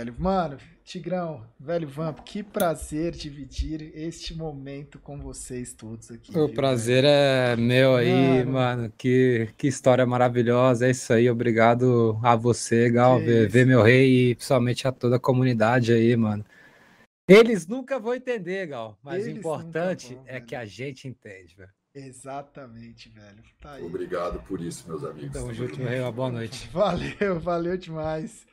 Velho, mano, Tigrão, velho Vamp, que prazer dividir este momento com vocês todos aqui. O viu, prazer velho? é meu aí, mano. mano. que, que história maravilhosa, é isso aí. Obrigado a você, Gal, ver, ver meu rei e principalmente a toda a comunidade aí, mano. Eles nunca vão entender, Gal, mas Eles o importante vão, é velho. que a gente entende, velho. Exatamente, velho. Tá Obrigado por isso, meus amigos. Tamo junto, meu rei, uma boa noite. Valeu, valeu demais.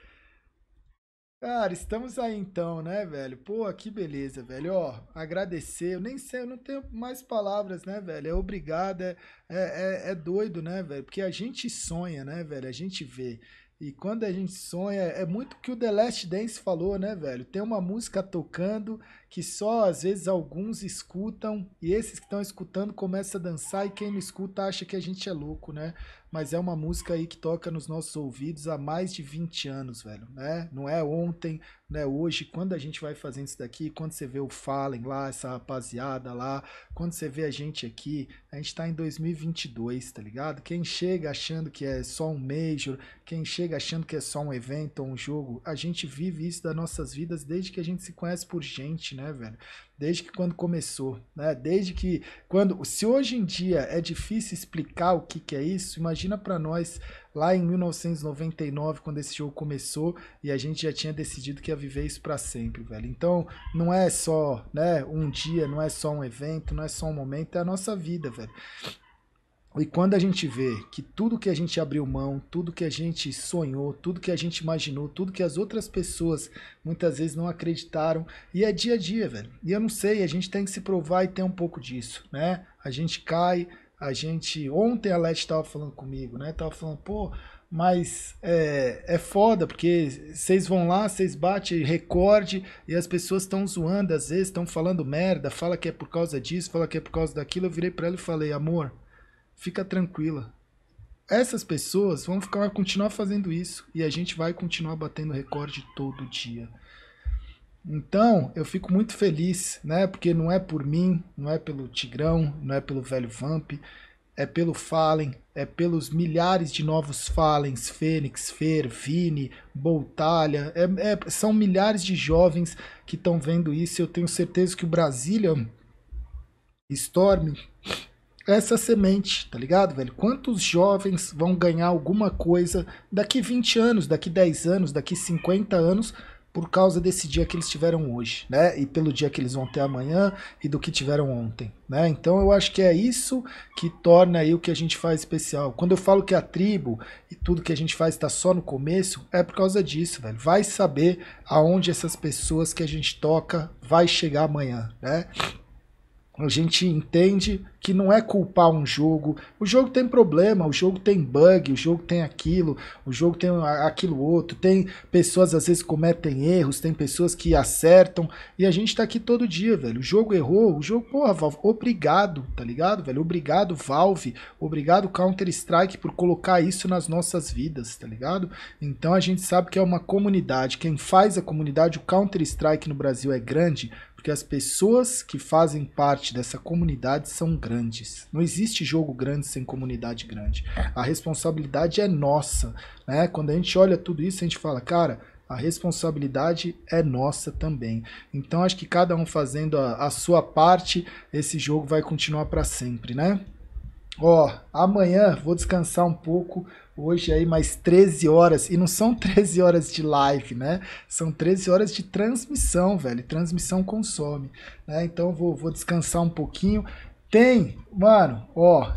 Cara, estamos aí então, né, velho? Pô, que beleza, velho. Ó, agradecer. Eu nem sei, eu não tenho mais palavras, né, velho? É obrigado, é, é, é, é doido, né, velho? Porque a gente sonha, né, velho? A gente vê. E quando a gente sonha, é muito o que o The Last Dance falou, né, velho? Tem uma música tocando que só às vezes alguns escutam e esses que estão escutando começam a dançar e quem não escuta acha que a gente é louco, né? Mas é uma música aí que toca nos nossos ouvidos há mais de 20 anos, velho, né? Não é ontem, não é hoje, quando a gente vai fazendo isso daqui, quando você vê o Fallen lá, essa rapaziada lá, quando você vê a gente aqui, a gente tá em 2022, tá ligado? Quem chega achando que é só um major, quem chega chega achando que é só um evento ou um jogo. A gente vive isso das nossas vidas desde que a gente se conhece por gente, né, velho? Desde que quando começou, né? Desde que quando, se hoje em dia é difícil explicar o que que é isso, imagina para nós lá em 1999 quando esse jogo começou e a gente já tinha decidido que ia viver isso para sempre, velho. Então, não é só, né, um dia, não é só um evento, não é só um momento, é a nossa vida, velho. E quando a gente vê que tudo que a gente abriu mão, tudo que a gente sonhou, tudo que a gente imaginou, tudo que as outras pessoas muitas vezes não acreditaram, e é dia a dia, velho. E eu não sei, a gente tem que se provar e ter um pouco disso, né? A gente cai, a gente. Ontem a Let estava falando comigo, né? Tava falando, pô, mas é, é foda, porque vocês vão lá, vocês batem recorde e as pessoas estão zoando, às vezes estão falando merda, fala que é por causa disso, fala que é por causa daquilo. Eu virei para ela e falei, amor fica tranquila. Essas pessoas vão ficar, continuar fazendo isso e a gente vai continuar batendo recorde todo dia. Então, eu fico muito feliz, né? Porque não é por mim, não é pelo Tigrão, não é pelo velho Vamp, é pelo Fallen, é pelos milhares de novos Fallens, Fênix, Fer, Vini, Boltalha, é, é, são milhares de jovens que estão vendo isso. Eu tenho certeza que o Brasília Storm essa semente, tá ligado, velho? Quantos jovens vão ganhar alguma coisa daqui 20 anos, daqui 10 anos, daqui 50 anos por causa desse dia que eles tiveram hoje, né? E pelo dia que eles vão ter amanhã e do que tiveram ontem, né? Então eu acho que é isso que torna aí o que a gente faz especial. Quando eu falo que a tribo e tudo que a gente faz está só no começo, é por causa disso, velho. Vai saber aonde essas pessoas que a gente toca vai chegar amanhã, né? A gente entende que não é culpar um jogo. O jogo tem problema, o jogo tem bug, o jogo tem aquilo, o jogo tem aquilo outro. Tem pessoas às vezes cometem erros, tem pessoas que acertam. E a gente tá aqui todo dia, velho. O jogo errou, o jogo, porra, Valve, obrigado, tá ligado, velho? Obrigado, Valve. Obrigado, Counter-Strike, por colocar isso nas nossas vidas, tá ligado? Então a gente sabe que é uma comunidade. Quem faz a comunidade, o Counter-Strike no Brasil é grande porque as pessoas que fazem parte dessa comunidade são grandes. Não existe jogo grande sem comunidade grande. A responsabilidade é nossa, né? Quando a gente olha tudo isso, a gente fala, cara, a responsabilidade é nossa também. Então acho que cada um fazendo a, a sua parte, esse jogo vai continuar para sempre, né? Ó, amanhã vou descansar um pouco, hoje aí mais 13 horas, e não são 13 horas de live, né? São 13 horas de transmissão, velho. Transmissão consome, né? Então vou, vou descansar um pouquinho. Tem, mano, ó,